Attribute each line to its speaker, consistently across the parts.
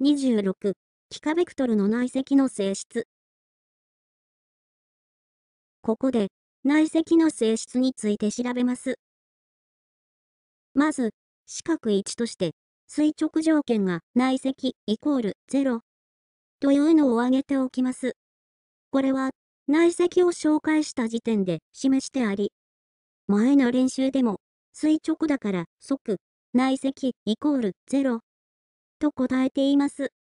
Speaker 1: 26、幾何ベクトルの内積の性質。ここで、内積の
Speaker 2: 性質について調べます。まず、四角1として、垂直条件が内積イコール0というのを挙げておきます。これは、内積を紹介した時点で示してあり、前の練習でも、垂直だから即、内積イコール0と答えています。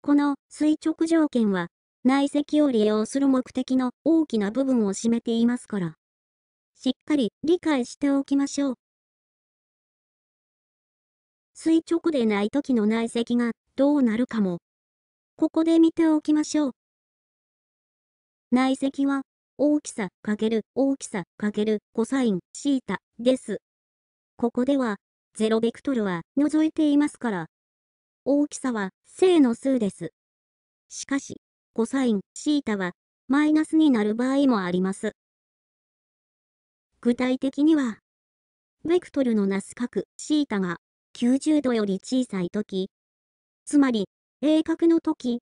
Speaker 2: この垂直条件は内積を利用する目的の大きな部分を占めていますから、しっかり理解しておきましょう。垂直でない時の内積がどうなるかも、ここで見ておきましょう。内積は大きさ×大きさ×コサインシータです。ここではゼロベクトルは除いていますから、大きさは正の数です。しかし、コサインシータはマイナスになる場合もあります。具体的には、ベクトルのなす角シータが90度より小さいとき、つまり、鋭角のとき、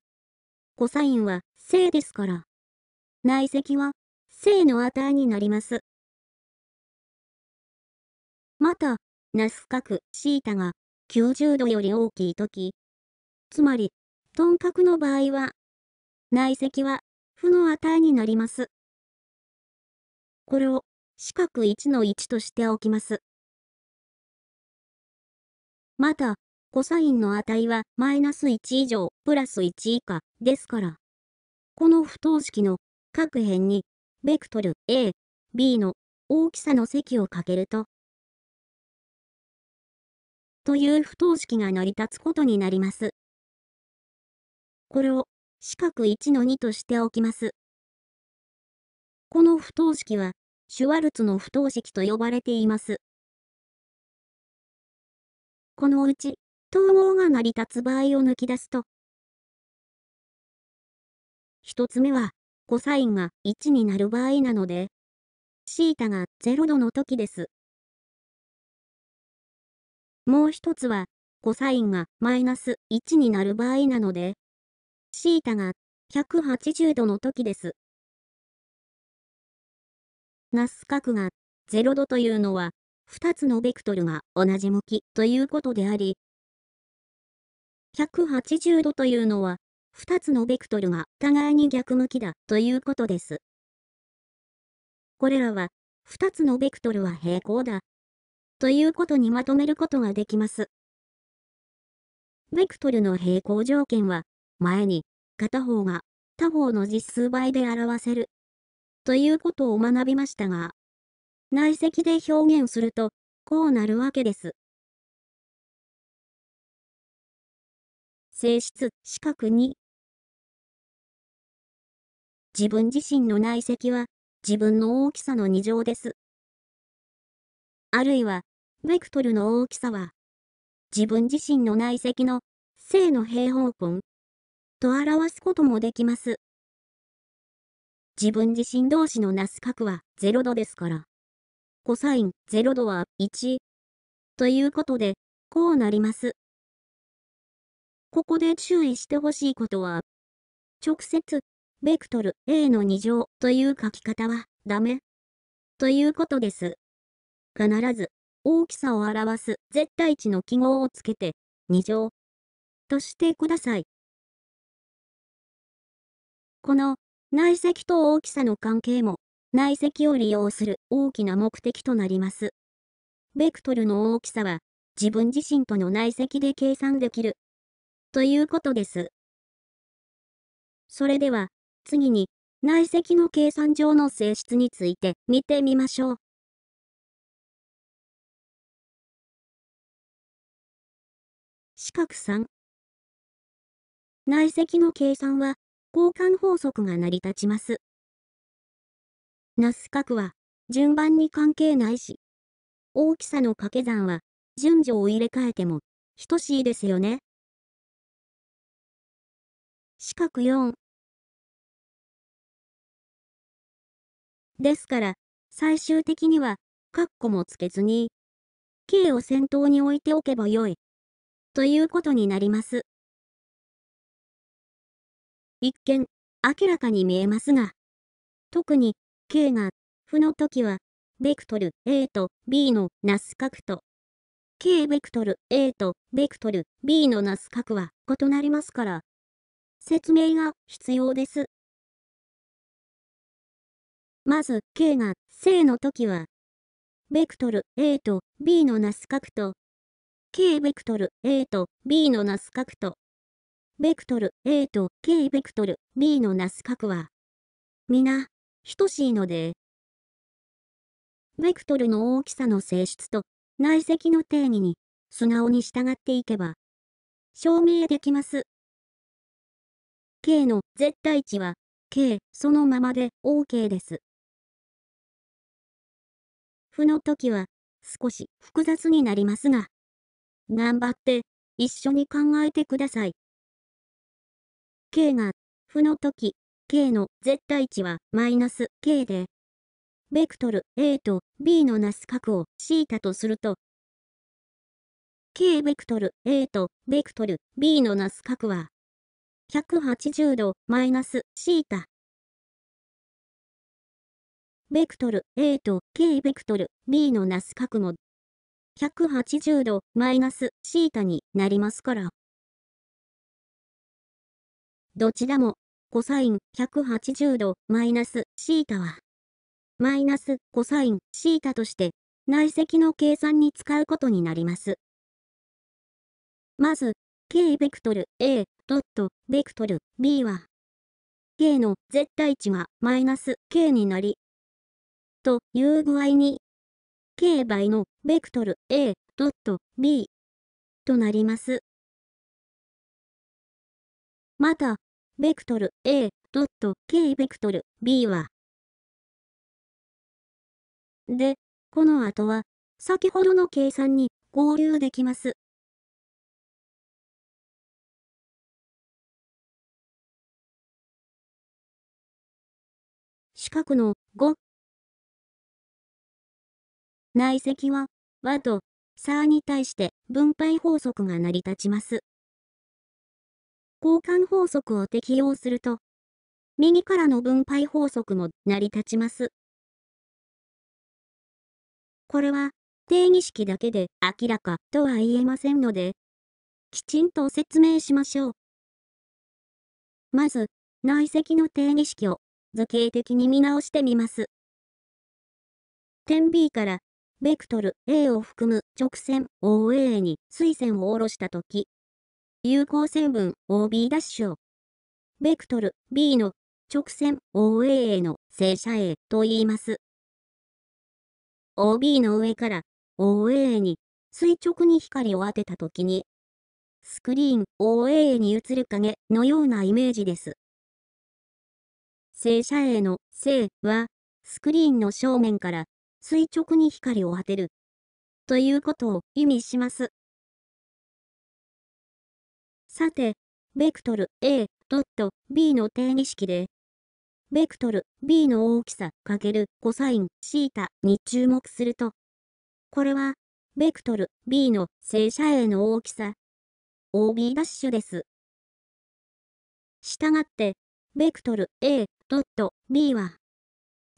Speaker 2: コサインは正ですから、内積は正の値
Speaker 1: になります。また、ナス角
Speaker 2: シータが90度より大きいとき、つまり、鈍角の場合は、内積は負の値になります。これを四角1の1としておきます。また、コサインの値はマイナス1以上プラス1以下ですから、この不等式の各辺に、ベクトル A、B の大きさの積をかけると、という不等式が成り立つことになります。これを四角1の2としておきます。この不等式は、シュワルツの不等式と呼ばれています。このうち、統合が成り立つ場合を抜き出すと、一つ目は、コサインが1になる場合なので、θ が0度の時です。もう一つは、コサインがマイナス1になる場合なので、θ が180度の時です。ナス角が0度というのは、2つのベクトルが同じ向きということであり、180度というのは、2つのベクトルが互いに逆向きだということです。これらは、2つのベクトルは平行だということにまとめることができます。ベクトルの平行条件は、前に、片方が、他方の実数倍で表せる。ということを学びましたが、内積で表現すると、こうなるわけです。
Speaker 1: 性質、四角2。自分自身の内積は、自分の大
Speaker 2: きさの二乗です。あるいは、ベクトルの大きさは、自分自身の内積の正の平方根と表すこともできます。自分自身同士のなす角は0度ですから、コサイン0度は1ということで、こうなります。ここで注意してほしいことは、直接、ベクトル A の2乗という書き方はダメということです。必ず大きさを表す絶対値の記号をつけて2乗としてください。この内積と大きさの関係も内積を利用する大きな目的となります。ベクトルの大きさは自分自身との内積で計算できるということです。それでは次に内積の計算上の性質について
Speaker 1: 見てみましょう。四角3内積の計
Speaker 2: 算は交換法則が成り立ちます。なす角は順番に関係ないし、大きさの掛け算は順序を入れ替えても等しいですよね。四
Speaker 1: 角4ですから
Speaker 2: 最終的には括弧もつけずに K を先頭に置いておけばよい。ということになります。一見、明らかに見えますが、特に、K が、負の時は、ベクトル A と B のナス角と、K ベクトル A とベクトル B のナス角は異なりますから、説明が必要です。まず、K が正の時は、ベクトル A と B のナス角と、k ベクトル a と b のなす角と、ベクトル a と k ベクトル b のなす角は、皆、等しいので、ベクトルの大きさの性質と内積の定義に素直に従っていけば、証明できます。k の絶対値は、k そのままで OK です。負の時は、少し複雑になりますが、頑張って、一緒に考えてください。K が、負の時、K の絶対値はマイナス K で、ベクトル A と B のなす角を θ とすると、K ベクトル A とベクトル B のなす角は、180度マイナス θ。ベクトル A と K ベクトル B のなす角も180度マイナスシータになりますから。どちらも、コサイン180度マイナスシータは、マイナスコサインシータとして内積の計算に使うことになります。まず、k ベクトル a ドットベクトル b は、k の絶対値がマイナス k になり、という具合に倍のベクトル A.B
Speaker 1: となります。また、
Speaker 2: ベクトル A.K ベクトル B は、で、この後は、先ほどの計算に合流でき
Speaker 1: ます。四角の5
Speaker 2: 内積は、和と、さに対して分配法則が成り立ちます。交換法則を適用すると、右からの分配法則も成り立ちます。これは、定義式だけで明らかとは言えませんので、きちんと説明しましょう。まず、内積の定義式を図形的に見直してみます。点 B からベクトル A を含む直線 OA に垂線を下ろしたとき、有効線分 OB' を、ベクトル B の直線 OA の正射 A と言います。OB の上から OA に垂直に光を当てたときに、スクリーン OA に映る影のようなイメージです。正射 A の正は、スクリーンの正面から垂直に光を当てる。ということを意味します。さて、ベクトル A ドット B の定義式で、ベクトル B の大きさ×コサインシータに注目すると、これは、ベクトル B の正射 A の大きさ、OB' ダッシュです。したがって、ベクトル A ドット B は、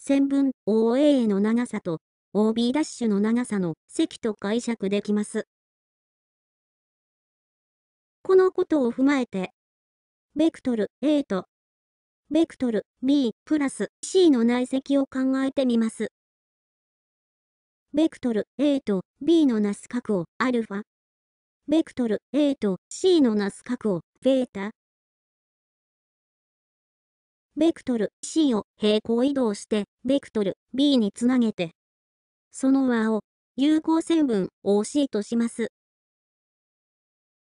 Speaker 2: 線分 OA の長さと OB' の長さの積と解釈できます。このことを踏まえて、ベクトル A とベクトル B プラス C の内積を考えてみます。ベクトル A と B のなす角を α、ベクトル A と C のなす角を β、ベクトル C を平行移動して、ベクトル B につなげて、その和を有効線分 OC とします。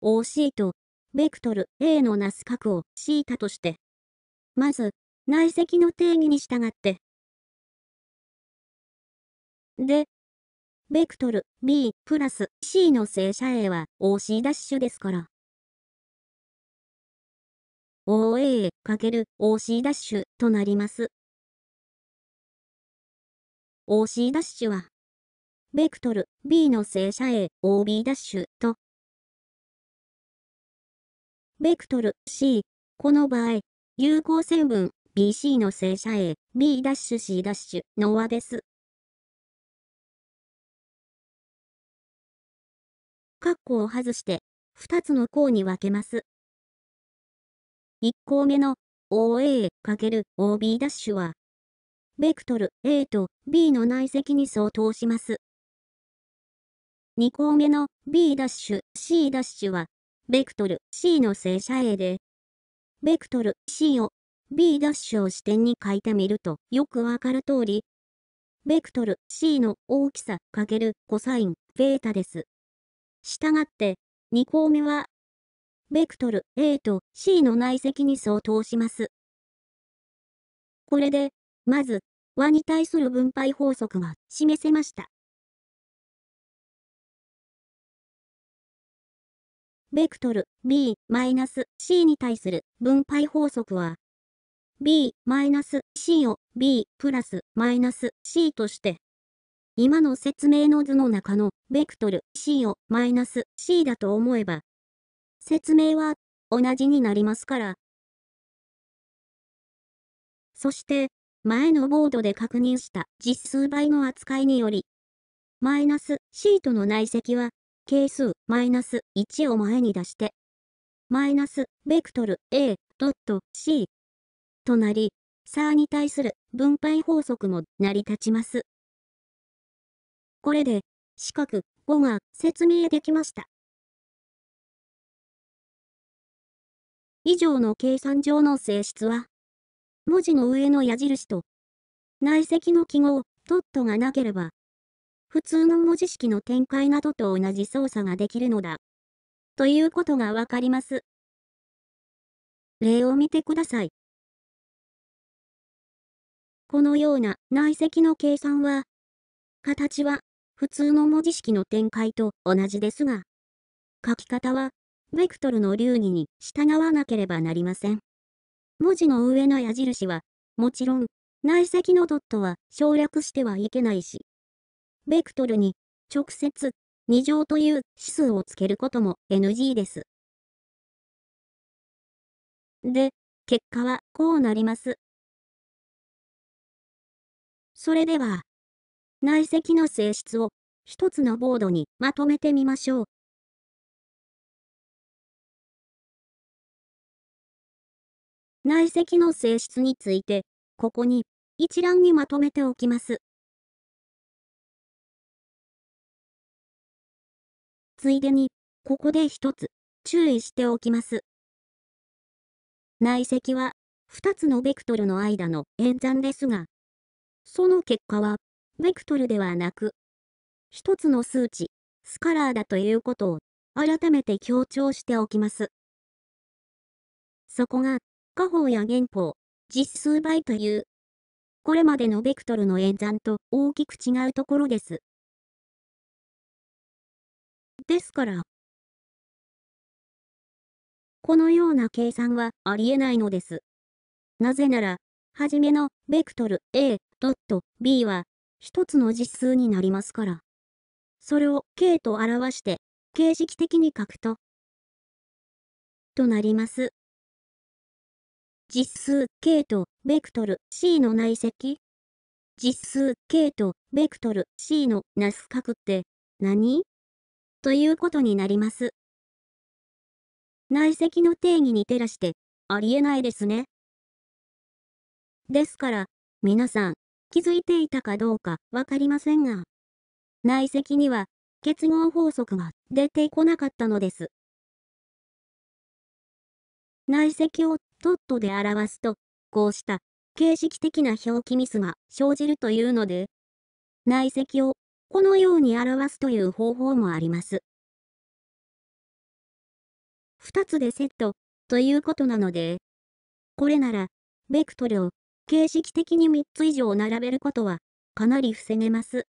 Speaker 2: OC とベクトル A のなす角を θ とし
Speaker 1: て、まず内積の定義に従って、で、ベクトル B プラス C の正射 A は OC' ですから、OA×OC
Speaker 2: ダッシュとなります。OC ダッシュは、ベクトル B の正射 AOB ダッシュと、ベクトル C、この場合、有効線分 BC の正射 AB ダッシュ C ダッシュの和です。括弧を外して、2つの項に分けます。1項目の OA×OB' ダッシュは、ベクトル A と B の内積に相当します。2項目の B' ダッシュ C' ダッシュは、ベクトル C の正射 A で、ベクトル C を B' ダッシュを視点に書いてみるとよくわかる通り、ベクトル C の大きさ×コサイン β です。したがって、2項目はベクトル A と C の内積に相当します。これで、まず、和に対する分配
Speaker 1: 法則が示せました。
Speaker 2: ベクトル B-C に対する分配法則は、B-C を B プラスマイナス C として、今の説明の図の中のベクトル C をマイナス C だと思えば、説明は同じになりますから。そして、前のボードで確認した実数倍の扱いにより、マイナスシートの内積は、係数マイナス1を前に出して、マイナスベクトル A ドット C となり、ーに対する分配法則も成り立ちます。これで、四角5が説明できました。
Speaker 1: 以上の計算上の
Speaker 2: 性質は、文字の上の矢印と、内積の記号、トットがなければ、普通の文字式の展開などと同じ操作ができるのだ。ということがわかります。例を見てください。このような内積の計算は、形は普通の文字式の展開と同じですが、書き方はベクトルの流儀に従わなければなりません。文字の上の矢印は、もちろん、内積のドットは省略してはいけないし、ベクトルに直接2乗という指数をつけ
Speaker 1: ることも NG です。で、結
Speaker 2: 果はこうなります。それでは、内積の性質を一つのボードにまとめてみましょう。
Speaker 1: 内積の性質について、ここに一覧にまとめておきます。ついでに、
Speaker 2: ここで一つ注意しておきます。内積は2つのベクトルの間の演算ですが、その結果は、ベクトルではなく、1つの数値、スカラーだということを改めて強調しておきます。そこが下方や原法、実数倍という、これまでのベクトルの演算と大きく違うところです。ですから、このような計算はありえないのです。なぜなら、はじめのベクトル A、B は、一つの実数になりますから。それを K と表して、形式
Speaker 1: 的に書くと、となります。
Speaker 2: 実数 K と、ベクトル C の内積実数 K と、ベクトル C のなす角って何ということになります。内積の定義に照らしてありえないですね。ですから皆さん気づいていたかどうかわかりませんが内積には結合法則が出てこなかったのです。内積をトットで表すと、こうした形式的な表記ミスが生じるというので、内積をこのように表すという方法もあります。2つでセットということなので、これなら、ベクトルを形式的に3つ以上並べることはかなり防げます。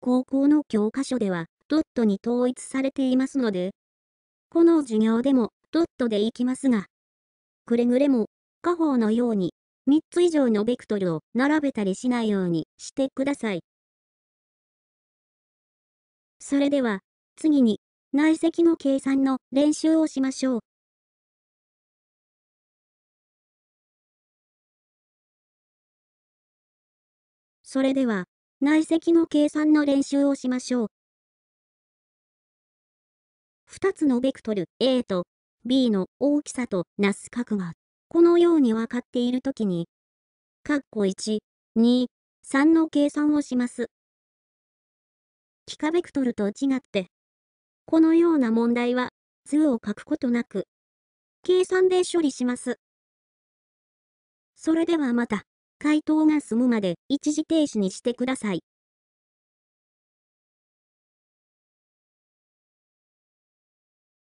Speaker 2: 高校の教科書ではドットに統一されていますので、この授業でもドットでいきますが、くれぐれも、下方のように、3つ以上のベクトルを並べたりしないようにしてください。それでは、次
Speaker 1: に、内積の計算の練習をしましょう。
Speaker 2: それでは、内積の計算の練習をしましょう。2つのベクトル A と B の大きさとなす角が、このように分かっているときに、括弧1、2、3の計算をします。幾何ベクトルと違って、このような問題は図を書くことなく、計算で処理します。それではまた、回答が済むまで一時停
Speaker 1: 止にしてください。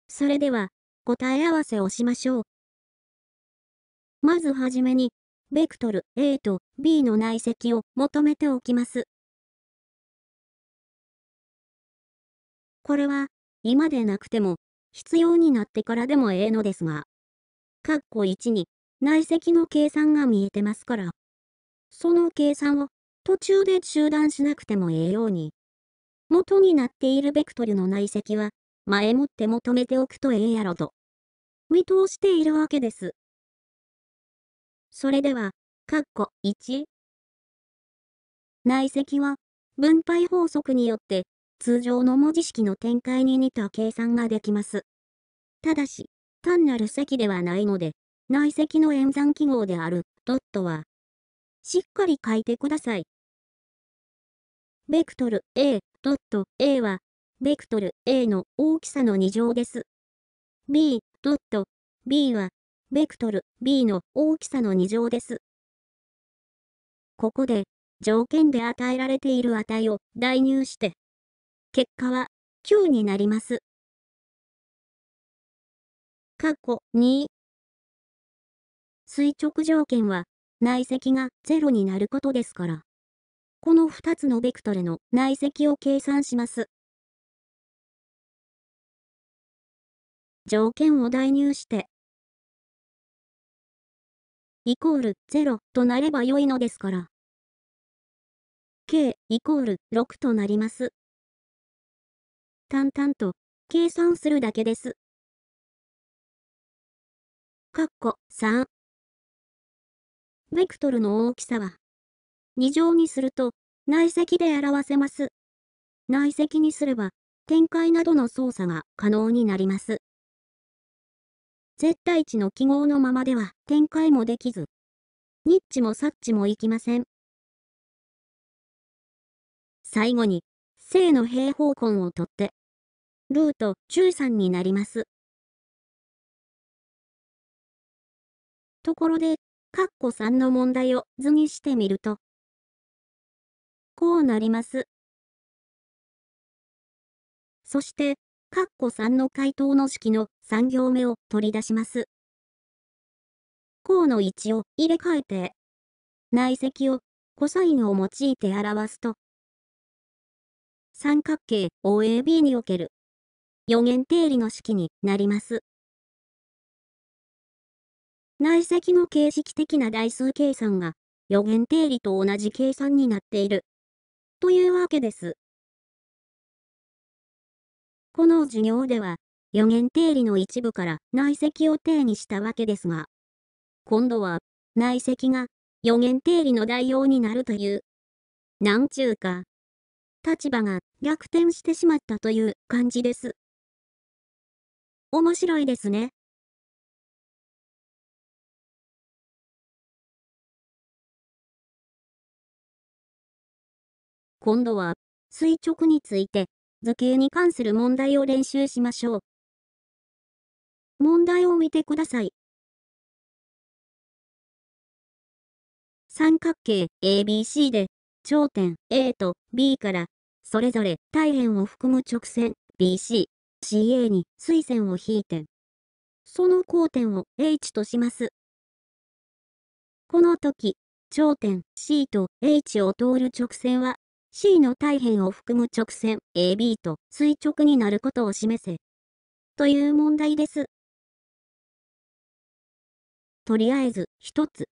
Speaker 2: それでは、答え合わせをしましょう。まずはじめに、ベクトル A と B の内積を求
Speaker 1: めておきます。これは、
Speaker 2: 今でなくても、必要になってからでもええのですが、括弧1に内積の計算が見えてますから、その計算を途中で中断しなくてもええように、元になっているベクトルの内積は前もって求めておくとええやろと、見通しているわけです。それでは、かっこ1。内積は、分配法則によって、通常の文字式の展開に似た計算ができます。ただし、単なる積ではないので、内積の演算記号である、ドットは、しっかり書いてください。ベクトル A.A は、ベクトル A の大きさの2乗です。B. B は、ベクトル B の大きさの2乗です。ここで、条件で与えられている値を代入して、結果は9になり
Speaker 1: ます。括弧2
Speaker 2: 垂直条件は内積が0になることですから、この2つのベクトルの内積を計算します。
Speaker 1: 条件を代入して、イコール0となれば良いのですから、k イコール6となります。淡々と計算するだけです。かっこ
Speaker 2: 3ベクトルの大きさは2乗にすると内積で表せます。内積にすれば展開などの操作が可能になります。絶対値の記号のままでは展開もできず、ニッチもサッチもいきません。
Speaker 1: 最後に、正の平方根を取って、ルート13になります。ところで、カッコ3の問題を図にしてみると、こうなります。そして、
Speaker 2: 括弧3の回答の式の3行目を取り出します。項の位置を入れ替えて、内積をコサインを用いて表すと、三角形 OAB における予元定理の式になります。内積の形式的な代数計算が予元定理と同じ計算になっているというわけです。この授業では、予言定理の一部から内積を定義したわけですが、今度は、内積が予言定理の代用になるという、なんちゅうか、立場が逆転してしまったという感じです。
Speaker 1: 面白いですね。
Speaker 2: 今度は、垂直について図形に関する問題を練習しましょう。問題を見てください。三角形 ABC で頂点 A と B からそれぞれ対辺を含む直線 BC、CA に垂線を引いてその交点を H とします。この時、頂点 C と H を通る直線は C の大辺を含む直線 AB と垂直になることを示せ。という問題です。
Speaker 1: とりあえず、一つ。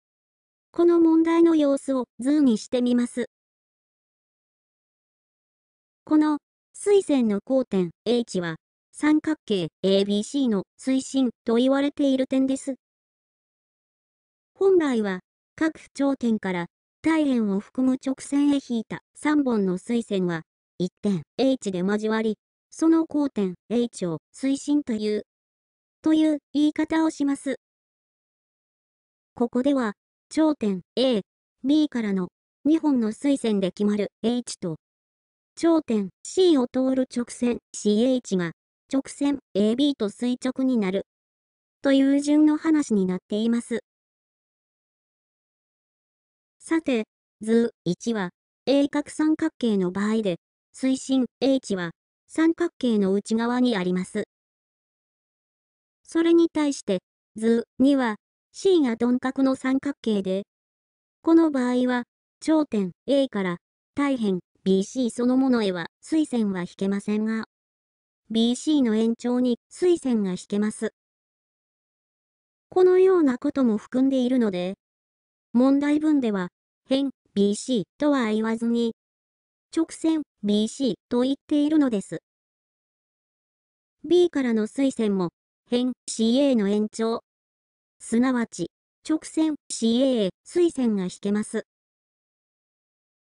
Speaker 1: この問題の様子を図にしてみます。
Speaker 2: この垂線の交点 H は三角形 ABC の推進と言われている点です。本来は各頂点から対辺を含む直線へ引いた3本の水線は、1点 H で交わり、その交点 H を推進という、という言い方をします。ここでは、頂点 A、B からの2本の垂線で決まる H と、頂点 C を通る直線 CH が直線 AB と垂直になるという順の話になっています。さて、図1は、鋭角三角形の場合で、推進 H は、三角形の内側にあります。それに対して、図2は、C が鈍角の三角形で、この場合は、頂点 A から大辺 BC そのものへは垂線は引けませんが、BC の延長に垂線が引けます。このようなことも含んでいるので、問題文では、辺 BC とは言わずに、直線 BC と言っているのです。B からの垂線も、辺 CA の延長、すなわち、直線 CA 垂線が引けます。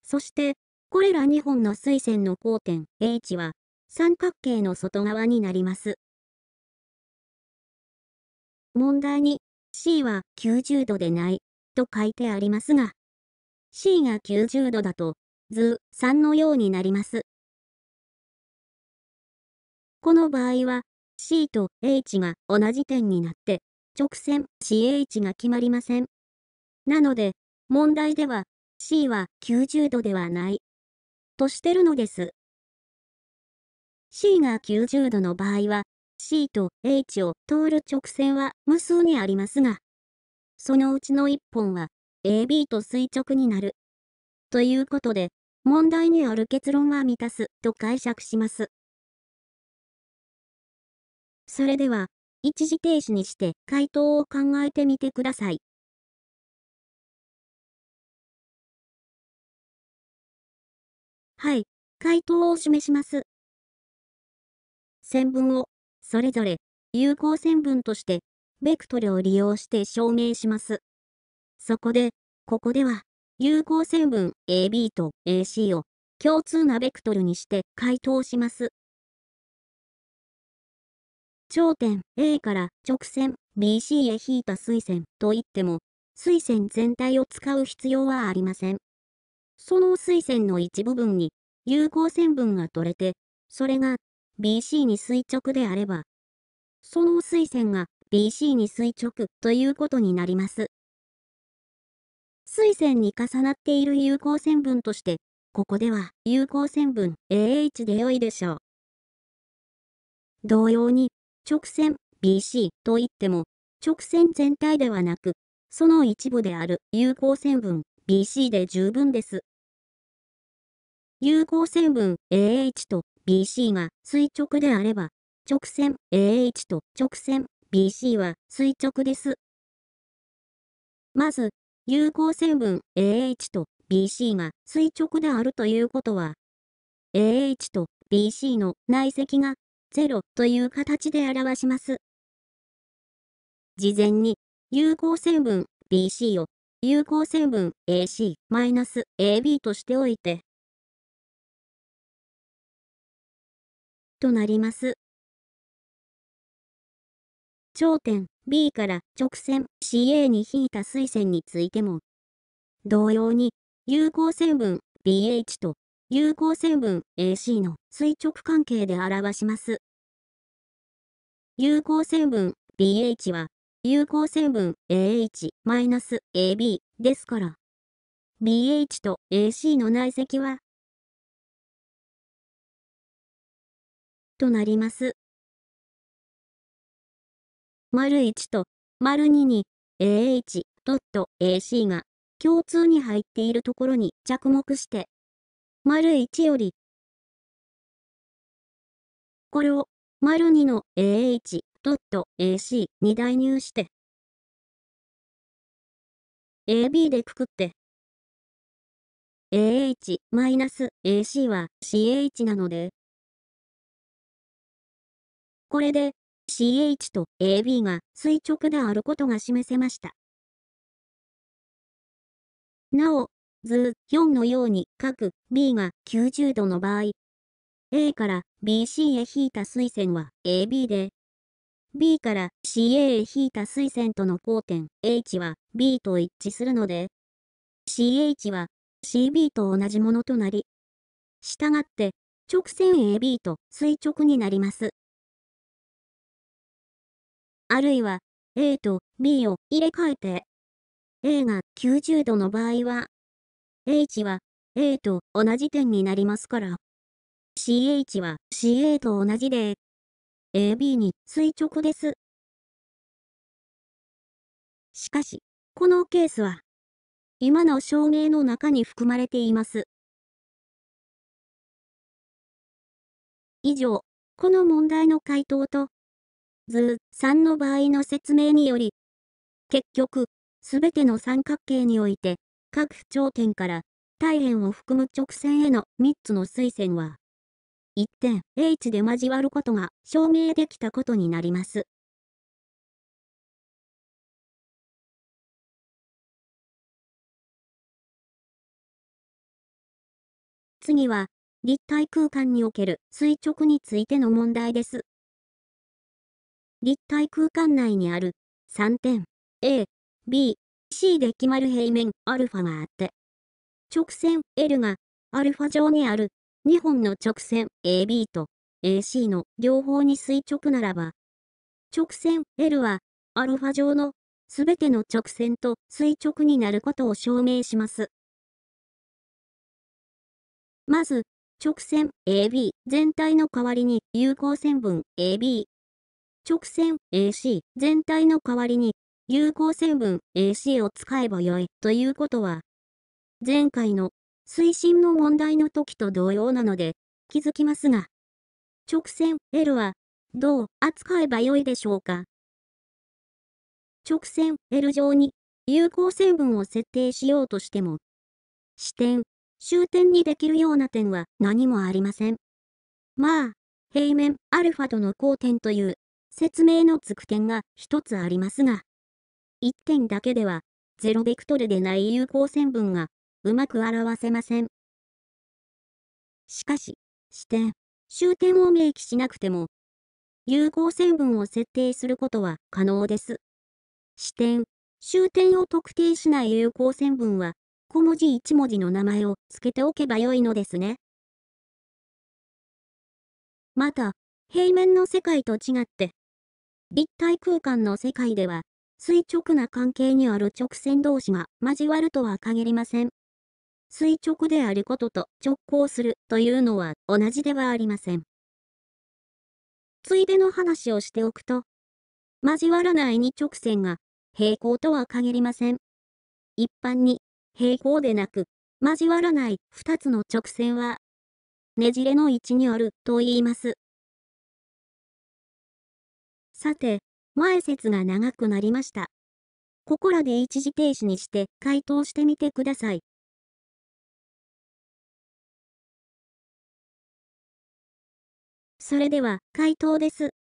Speaker 2: そして、これら2本の垂線の交点 H は、三角形の外側になります。問題に C は90度でない。と書いてありますが、C が90度だと、図3のようになります。この場合は、C と H が同じ点になって、直線 CH が決まりません。なので、問題では C は90度ではない、としてるのです。C が90度の場合は、C と H を通る直線は無数にありますが、そのうちの1本は AB と垂直になる。ということで、問題にある結論は満たすと解釈します。それでは、一時停止にして回答を考えてみてください。はい、回答を示します。線分を、それぞれ、有効線分としてベクトルを利用して証明します。そこで、ここでは、有効成分 AB と AC を共通なベクトルにして解答します。頂点 A から直線 BC へ引いた水線といっても、水線全体を使う必要はありません。その水線の一部分に有効線分が取れて、それが BC に垂直であれば、その水線が BC に垂直ということになります。水線に重なっている有効線分として、ここでは有効線分 AH で良いでしょう。同様に、直線 BC といっても、直線全体ではなく、その一部である有効線分 BC で十分です。有効線分 AH と BC が垂直であれば、直線 AH と直線 BC は垂直です。まず、有効成分 AH と BC が垂直であるということは、AH と BC の内積が0という形で表します。事前に、有効成分 BC を有効成分 AC-AB としておい
Speaker 1: て、となります。
Speaker 2: 頂点 B から直線 CA に引いた水線についても、同様に、有効成分 BH と有効成分 AC の垂直関係で表します。有効成分 BH は有効成分 AH-AB ですから、BH と AC の内
Speaker 1: 積は、となります。
Speaker 2: 丸1と丸2に ah.ac が共通に入っているところに着目して、
Speaker 1: 丸1より、これを丸2の ah.ac に代入して、AB でくくって、ah-ac
Speaker 2: は ch なので、これで CH と AB が垂直であることが示せました。なお、図4のように各 B が90度の場合、A から BC へ引いた垂線は AB で、B から CA へ引いた垂線との交点 H は B と一致するので、CH は CB と同じものとなり、したがって直線 AB と垂直になります。あるいは A と B を入れ替えて、A が90度の場合は、H は A と同じ点になりますから、CH は CA と同じで、AB に垂直です。しか
Speaker 1: し、このケースは、今の証明の中に含まれています。以上、この問題の
Speaker 2: 回答と、図3の場合の説明により、結局、すべての三角形において、各頂点から対辺を含む直線への3つの垂線は、一点 H で交わることが証明できたことになります。次は、立体空間における垂直についての問題です。立体空間内にある3点 A、B、C で決まる平面 α があって、直線 L が α 上にある2本の直線 AB と AC の両方に垂直ならば、直線 L は α 上のすべての直線と垂直になることを証明します。まず、直線 AB 全体の代わりに有効線分 AB 直線 AC 全体の代わりに有効成分 AC を使えばよいということは、前回の推進の問題の時と同様なので気づきますが、直線 L はどう扱えばよいでしょうか直線 L 上に有効成分を設定しようとしても、視点、終点にできるような点は何もありません。まあ、平面 α との交点という説明のつく点が一つありますが、一点だけでは、ゼロベクトルでない有効線分が、うまく表せません。しかし、視点、終点を明記しなくても、有効線分を設定することは可能です。視点、終点を特定しない有効線分は、小文字1文字の名前を付けておけばよいのですね。また、平面の世界と違って、立体空間の世界では、垂直な関係にある直線同士が交わるとは限りません。垂直であることと直行するというのは同じではありません。ついでの話をしておくと、交わらない二直線が平行とは限りません。一般に平行でなく交わらない二つの直線はねじれの位置にあると言います。さて、前説が長くなりました。ここらで一時停止にして回答してみてください。
Speaker 1: それでは回答で
Speaker 2: す。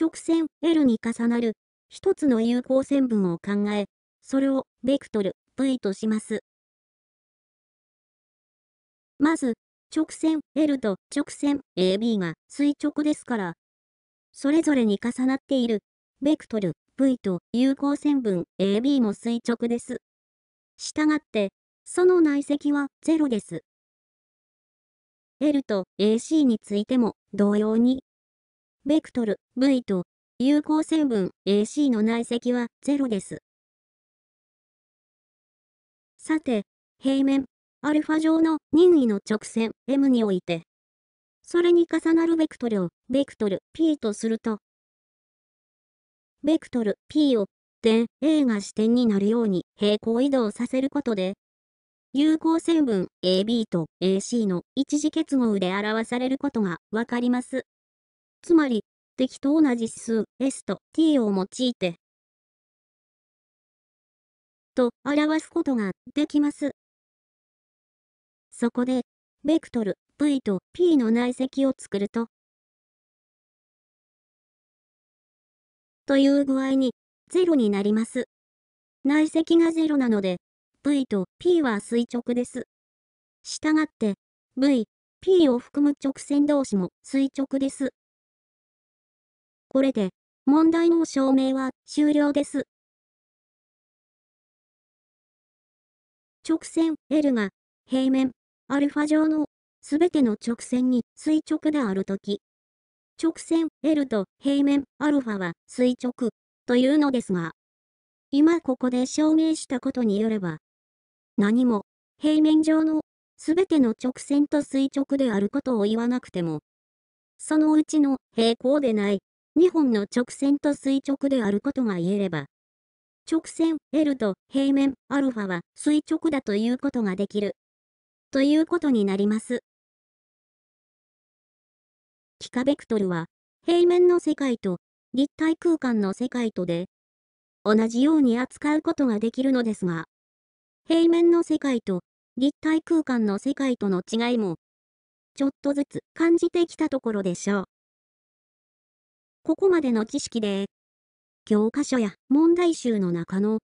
Speaker 2: 直線 L に重なる一つの有効線分を考え、それをベクトル V とします。まず、直線 L と直線 AB が垂直ですから、それぞれに重なっている、ベクトル V と有効線分 AB も垂直です。したがって、その内積は0です。L と AC についても同様に、ベクトル V と有効成分 AC の内積は0です。さて、平面、アルファ上の任意の直線 M において、それに重なるベクトルを、ベクトル P とすると、ベクトル P を点 A が支点になるように平行移動させることで、有効成分 AB と AC の一次結合で表されることがわかります。つまり、適当な実数 S と T を用いて、
Speaker 1: と表すことができます。そこで、ベクトル V と P の内積を作ると、という具合に0になりま
Speaker 2: す。内積が0なので、V と P は垂直です。したがって、V、P を含む直線同士も垂直です。これで、問題の証明は終了です。
Speaker 1: 直線 L が平
Speaker 2: 面 α 上のすべての直線に垂直であるとき、直線 L と平面 α は垂直というのですが、今ここで証明したことによれば、何も平面上のすべての直線と垂直であることを言わなくても、そのうちの平行でない2本の直線と垂直であることが言えれば、直線 L と平面 α は垂直だということができる、ということになります。幾何ベクトルは、平面の世界と立体空間の世界とで、同じように扱うことができるのですが、平面の世界と立体空間の世界との違いも、ちょっとずつ感じてきたところでしょう。ここまでの知識で、教科書や問題集の中の、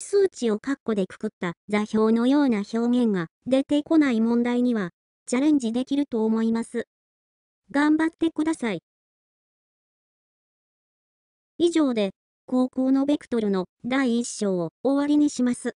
Speaker 2: 数値を括弧でくくった座標のような表現が出てこない問題には、チャレンジできると思います。頑張ってください。以上で、高校のベクトルの
Speaker 1: 第1章を終わりにします。